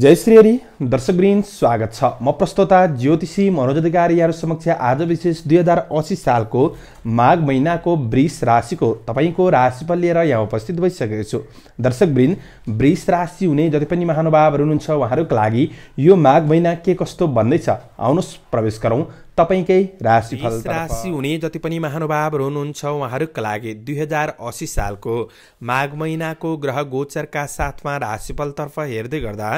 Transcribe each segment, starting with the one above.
जय श्री हरि दर्शक ग्रीन स्वागत छ म प्रस्तोता ज्योतिषी मनोज अधिकारी यहाँहरू समक्ष आज विशेष दुई हजार असी सालको माघ महिनाको वृष राशिको तपाईँको राशिफल लिएर यहाँ उपस्थित भइसकेको छु दर्शकवृन वृष राशि हुने जति पनि महानुभावहरू हुनुहुन्छ उहाँहरूको लागि यो माघ महिना के कस्तो भन्दैछ आउनुहोस् प्रवेश गरौँ तपाईँकै राशिफल राशि हुने जति पनि महानुभावहरू हुनुहुन्छ उहाँहरूका लागि दुई हजार असी सालको माघ महिनाको ग्रह गोचरका साथमा राशिफलतर्फ हेर्दै गर्दा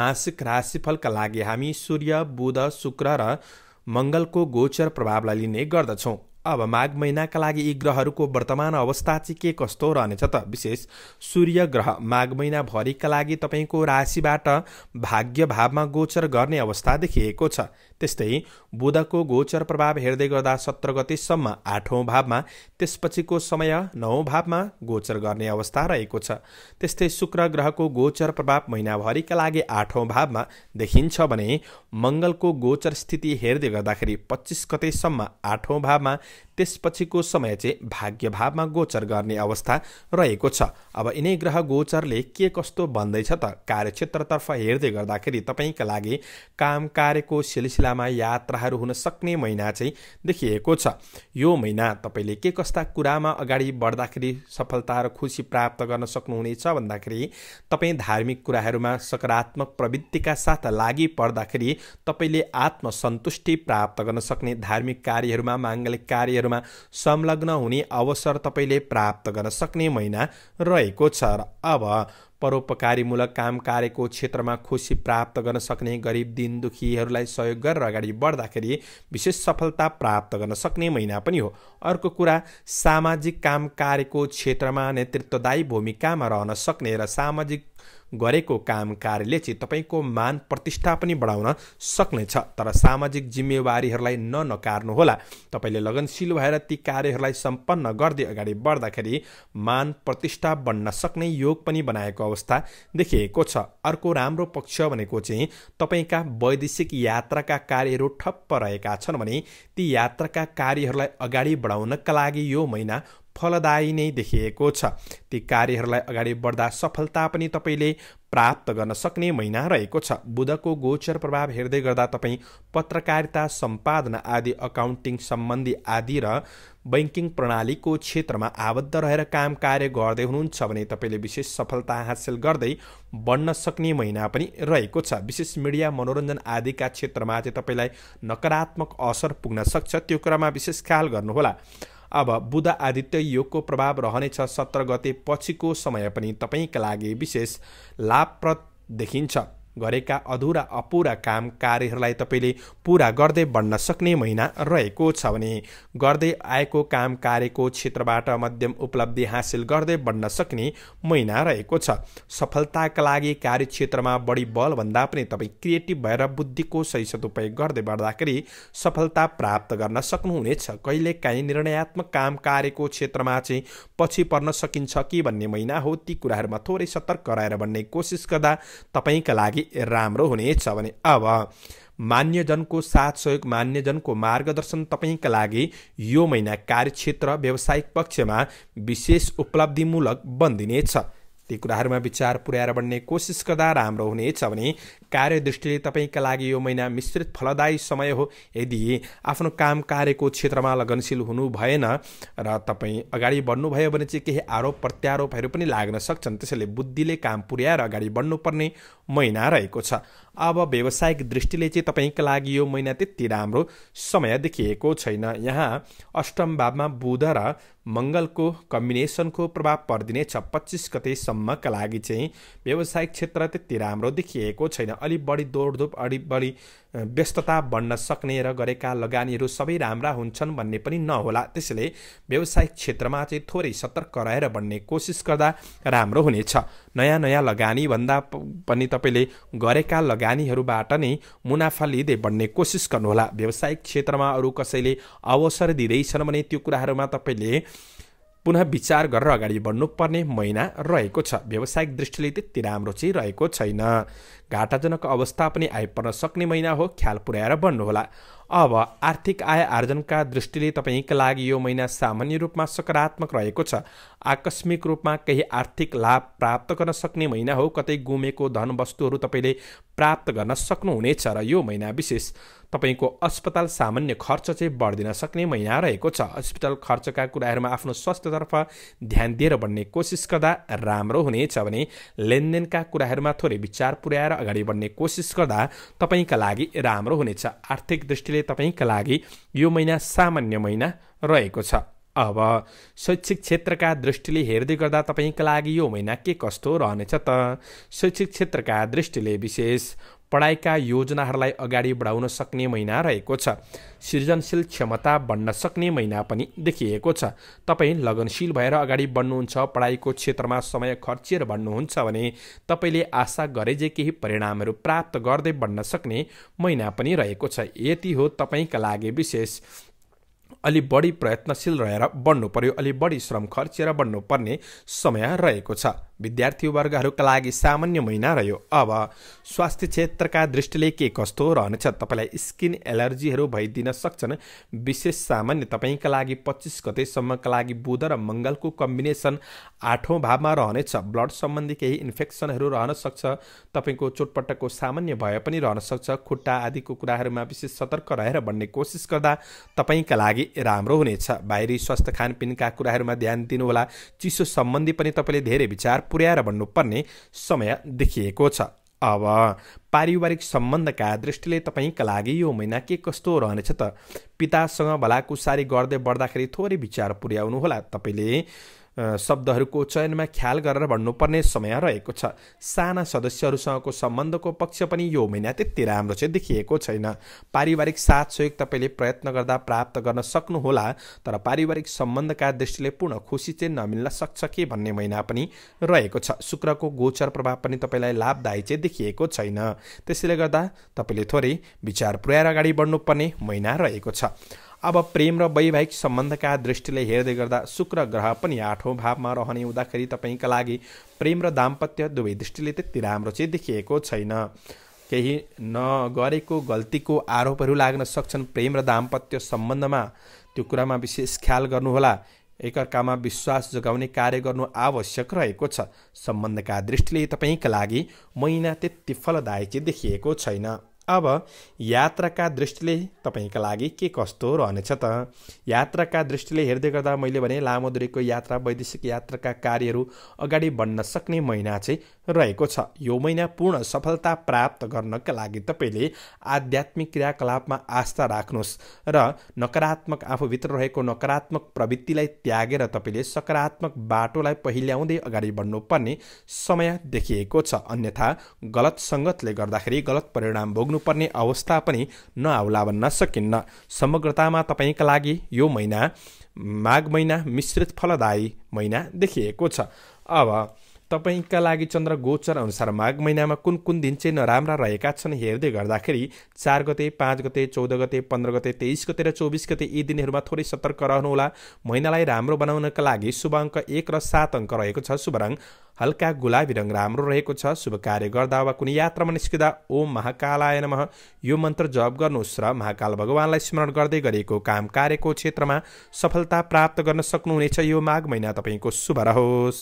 मासिक राशिफलका लागि हामी सूर्य बुध शुक्र र मङ्गलको गोचर प्रभावलाई लिने गर्दछौँ अब माघ महिनाका लागि यी ग्रहहरूको वर्तमान अवस्था चाहिँ के कस्तो रहनेछ त विशेष सूर्य ग्रह माघ महिनाभरिका लागि तपाईँको राशिबाट भाग्य भावमा गोचर गर्ने अवस्था देखिएको छ त्यस्तै बुधको गोचर प्रभाव हेर्दै गर्दा सत्र गतिसम्म आठौँ भावमा त्यसपछिको समय नौ भावमा गोचर गर्ने अवस्था रहेको छ त्यस्तै शुक्र ग्रहको गोचर प्रभाव महिनाभरिका लागि आठौँ भावमा देखिन्छ भने मङ्गलको गोचर स्थिति हेर्दै गर्दाखेरि पच्चिस गतेसम्म आठौँ भावमा त्यसपछिको समय चाहिँ भाग्य भावमा गोचर गर्ने अवस्था रहेको छ अब यिनै ग्रह गोचरले के कस्तो भन्दैछ त कार्यक्षेत्रतर्फ हेर्दै गर्दाखेरि तपाईँका लागि काम कार्यको सिलसिला जिल्लामा यात्राहरू हुन सक्ने महिना चाहिँ देखिएको छ यो महिना तपाईँले के कस्ता कुरामा अगाडि बढ्दाखेरि सफलता र खुसी प्राप्त गर्न सक्नुहुनेछ भन्दाखेरि तपाईँ धार्मिक कुराहरूमा सकारात्मक प्रवृत्तिका साथ लागि पर्दाखेरि तपाईँले आत्मसन्तुष्टि प्राप्त गर्न सक्ने धार्मिक कार्यहरूमा माङ्गलिक कार्यहरूमा संलग्न हुने अवसर तपाईँले प्राप्त गर्न सक्ने महिना रहेको छ र अब परोपकारीमूलक काम कार्यको क्षेत्रमा खुसी प्राप्त गर्न सक्ने गरिब दिन दुखीहरूलाई सहयोग गरेर अगाडि बढ्दाखेरि विशेष सफलता प्राप्त गर्न सक्ने महिना पनि हो अर्को कुरा सामाजिक काम कार्यको क्षेत्रमा नेतृत्वदायी भूमिकामा रहन सक्ने र सामाजिक गरेको काम कार्यले चाहिँ तपाईँको मान प्रतिष्ठा पनि बढाउन सक्नेछ तर सामाजिक जिम्मेवारीहरूलाई ननकार्नुहोला तपाईँले लगनशील भएर ती कार्यहरूलाई सम्पन्न गर्दै अगाडि बढ्दाखेरि मान प्रतिष्ठा बन्न सक्ने योग पनि बनाएको अवस्था देखिएको छ अर्को राम्रो पक्ष भनेको चाहिँ तपाईँका वैदेशिक यात्राका कार्यहरू ठप्प रहेका छन् भने ती यात्राका कार्यहरूलाई अगाडि बढाउनका लागि यो महिना फलदायी नै देखिएको छ ती कार्यहरूलाई अगाडि बढ्दा सफलता पनि तपाईँले प्राप्त गर्न सक्ने महिना रहेको छ बुधको गोचर प्रभाव हेर्दै गर्दा तपाईँ पत्रकारिता सम्पादन आदि अकाउन्टिङ सम्बन्धी आदि र बैङ्किङ प्रणालीको क्षेत्रमा आबद्ध रहेर काम कार्य गर्दै हुनुहुन्छ भने तपाईँले विशेष सफलता हासिल गर्दै बढ्न सक्ने महिना पनि रहेको छ विशेष मिडिया मनोरञ्जन आदिका क्षेत्रमा चाहिँ तपाईँलाई नकारात्मक असर पुग्न सक्छ त्यो कुरामा विशेष ख्याल गर्नुहोला अब बुध आदित्य योगको प्रभाव रहनेछ सत्र गते पछिको समय पनि तपाईँका लागि विशेष लाभप्रद देखिन्छ गरेका अधुरा अपुरा काम कार्यहरूलाई तपाईँले पुरा गर्दै बढ्न सक्ने महिना रहेको छ भने गर्दै आएको काम कार्यको क्षेत्रबाट मध्यम उपलब्धि हासिल गर्दै बढ्न सक्ने महिना रहेको छ सफलताका लागि कार्यक्षेत्रमा बढी बलभन्दा पनि तपाईँ क्रिएटिभ भएर बुद्धिको सही सदुपयोग गर्दै बढ्दाखेरि सफलता प्राप्त गर्न सक्नुहुनेछ कहिलेकाहीँ निर्णयात्मक काम कार्यको क्षेत्रमा चाहिँ पछि पर्न सकिन्छ कि भन्ने महिना हो ती कुराहरूमा थोरै सतर्क गराएर भन्ने कोसिस गर्दा तपाईँका लागि लागि राम्रो हुनेछ भने अब मान्यजनको साथ सहयोग मान्यजनको मार्गदर्शन तपाईँका लागि यो महिना कार्यक्षेत्र व्यावसायिक पक्षमा विशेष उपलब्धिमूलक बनिदिनेछ ती कुराहरूमा विचार पुर्याएर बन्ने कोसिस गर्दा राम्रो हुनेछ भने कार्यदृष्टिले तपाईँका लागि यो महिना मिश्रित फलदायी समय हो यदि आफ्नो काम कार्यको क्षेत्रमा लगनशील हुनु भएन र तपाईँ अगाडि बढ्नुभयो भने चाहिँ केही आरोप प्रत्यारोपहरू पनि लाग्न सक्छन् त्यसैले बुद्धिले काम पुर्याएर अगाडि बढ्नुपर्ने महिना रहेको छ अब व्यावसायिक दृष्टिले चाहिँ तपाईँको लागि यो महिना त्यति राम्रो समय देखिएको छैन यहाँ अष्टम भावमा बुध र मङ्गलको कम्बिनेसनको प्रभाव छ पच्चिस गतेसम्मका लागि चाहिँ व्यावसायिक क्षेत्र त्यति राम्रो देखिएको छैन अलि बढी दौडधुप अलि बढी व्यस्तता बढ्न सक्ने र गरेका लगानीहरू सबै राम्रा हुन्छन् भन्ने पनि नहोला त्यसैले व्यवसायिक क्षेत्रमा चाहिँ थोरै सतर्क रहेर बढ्ने कोसिस गर्दा राम्रो हुनेछ नयाँ नयाँ लगानी भन्दा पनि तपाईँले गरेका लगानीहरूबाट नै मुनाफा लिँदै बढ्ने कोसिस गर्नुहोला व्यवसायिक क्षेत्रमा अरू कसैले अवसर दिँदैछन् भने त्यो कुराहरूमा तपाईँले पुनः विचार गरेर अगाडि बढ्नुपर्ने महिना रहेको छ व्यावसायिक दृष्टिले त्यति राम्रो चाहिँ रहेको छैन घाटाजनक अवस्था पनि आइपर्न सक्ने महिना हो ख्याल पुर्याएर बढ्नुहोला अब आर्थिक आय आर्जनका दृष्टिले तपाईँका लागि यो महिना सामान्य रूपमा सकारात्मक रहेको छ आकस्मिक रूपमा केही आर्थिक लाभ प्राप्त गर्न सक्ने महिना हो कतै गुमेको धन वस्तुहरू तपाईँले प्राप्त गर्न सक्नुहुनेछ र यो महिना विशेष तपाईँको अस्पताल सामान्य खर्च चाहिँ बढ्दिन सक्ने महिना रहेको छ अस्पताल खर्चका कुराहरूमा आफ्नो स्वास्थ्यतर्फ ध्यान दिएर बढ्ने कोसिस गर्दा राम्रो हुनेछ भने लेनदेनका कुराहरूमा थोरै विचार पुर्याएर अगाडि बढ्ने कोसिस गर्दा तपाईँका लागि राम्रो हुनेछ आर्थिक दृष्टिले तपाईँका लागि यो महिना सामान्य महिना रहेको छ अब शैक्षिक क्षेत्रका दृष्टिले हेर्दै गर्दा तपाईँका लागि यो महिना के कस्तो रहनेछ त शैक्षिक क्षेत्रका दृष्टिले विशेष पढाइका योजनाहरूलाई अगाडि बढाउन सक्ने महिना रहेको छ सृजनशील क्षमता बढ्न सक्ने महिना पनि देखिएको छ तपाईँ लगनशील भएर अगाडि बढ्नुहुन्छ पढाइको क्षेत्रमा समय खर्चिएर बढ्नुहुन्छ भने तपाईँले आशा गरे जे केही परिणामहरू प्राप्त गर्दै बढ्न सक्ने महिना पनि रहेको छ यति हो तपाईँका लागि विशेष अलि बढी प्रयत्नशील रहेर बढ्नु पर्यो अलि बढी श्रम खर्चिएर बढ्नुपर्ने समय रहेको छ विद्यार्थी विद्यार्थीवर्गहरूका लागि सामान्य महिना रह्यो अब स्वास्थ्य क्षेत्रका दृष्टिले के कस्तो रहनेछ तपाईँलाई स्किन एलर्जीहरू भइदिन सक्छन् विशेष सामान्य तपाईँका लागि पच्चिस गतेसम्मका लागि बुध र मङ्गलको कम्बिनेसन आठौँ भावमा रहनेछ ब्लड सम्बन्धी केही इन्फेक्सनहरू रहन सक्छ तपाईँको चोटपटकको सामान्य भए पनि रहन सक्छ खुट्टा आदिको कुराहरूमा विशेष सतर्क रहेर भन्ने कोसिस गर्दा तपाईँका लागि राम्रो हुनेछ बाहिरी स्वास्थ्य खानपिनका कुराहरूमा ध्यान दिनुहोला चिसो सम्बन्धी पनि तपाईँले धेरै विचार पुर्याएर भन्नुपर्ने समय देखिएको छ अब पारिवारिक सम्बन्धका दृष्टिले तपाईँका लागि यो महिना के कस्तो रहनेछ त पितासँग भलाकुसारी गर्दै बढ्दाखेरि थोरै विचार पुर्याउनुहोला तपाईँले शब्दहरूको चयनमा ख्याल गरेर भन्नुपर्ने समय रहेको छ साना सदस्यहरूसँगको सम्बन्धको पक्ष पनि यो महिना त्यति राम्रो चाहिँ देखिएको छैन पारिवारिक साथ सहयोग तपाईँले प्रयत्न गर्दा प्राप्त गर्न सक्नुहोला तर पारिवारिक सम्बन्धका दृष्टिले पूर्ण खुसी चाहिँ नमिल्न सक्छ कि भन्ने महिना पनि रहेको छ शुक्रको गोचर प्रभाव पनि तपाईँलाई लाभदायी चाहिँ देखिएको छैन त्यसैले गर्दा तपाईँले थोरै विचार पुर्याएर अगाडि बढ्नुपर्ने महिना रहेको छ अब प्रेम र वैवाहिक सम्बन्धका दृष्टिले हेर्दै गर्दा शुक्र ग्रह पनि आठौँ भावमा रहने हुँदाखेरि तपाईँका लागि प्रेम र दाम्पत्य दुवै दृष्टिले त्यति राम्रो चाहिँ देखिएको छैन केही नगरेको गल्तीको आरोपहरू लाग्न सक्छन् प्रेम र दाम्पत्य सम्बन्धमा त्यो कुरामा विशेष ख्याल गर्नुहोला एकअर्कामा विश्वास जोगाउने कार्य गर्नु आवश्यक रहेको छ सम्बन्धका दृष्टिले तपाईँका लागि महिना त्यति फलदायी चाहिँ देखिएको छैन अब यात्राका दृष्टिले तपाईँका लागि के कस्तो रहनेछ त यात्राका दृष्टिले हेर्दै गर्दा मैले भने लामो दुरीको यात्रा वैदेशिक यात्राका कार्यहरू अगाडि बढ्न सक्ने महिना चाहिँ रहेको छ यो महिना पूर्ण सफलता प्राप्त गर्नका लागि तपाईँले आध्यात्मिक क्रियाकलापमा आस्था राख्नुहोस् र नकारात्मक आफूभित्र रहेको नकारात्मक प्रवृत्तिलाई त्यागेर तपाईँले सकारात्मक बाटोलाई पहिल्याउँदै अगाडि बढ्नुपर्ने समय देखिएको छ अन्यथा गलत सङ्गतले गर्दाखेरि गलत परिणाम भोग्नुपर्ने अवस्था पनि नआउला भन्न सकिन्न समग्रतामा तपाईँका लागि यो महिना माघ महिना मिश्रित फलदायी महिना देखिएको छ अब तपाईँका लागि चन्द्र गोचर अनुसार माघ महिनामा कुन कुन दिन चाहिँ नराम्रा रहेका छन् हेर्दै गर्दाखेरि चार गते पाँच गते चौध गते पन्ध्र गते तेइस गते र चौबिस गते यी दिनहरूमा थोरै सतर्क रहनुहोला महिनालाई राम्रो बनाउनका लागि शुभ अङ्क एक र सात अङ्क रहेको छ शुभ रङ हल्का गुलाबी रङ राम्रो रहेको छ शुभ कार्य गर्दा वा कुनै यात्रामा निस्किँदा ओम महाकालाय नम यो मन्त्र जप गर्नुहोस् र महाकाल भगवान्लाई स्मरण गर्दै गरेको काम कार्यको क्षेत्रमा सफलता प्राप्त गर्न सक्नुहुनेछ यो माघ महिना तपाईँको शुभ रहोस्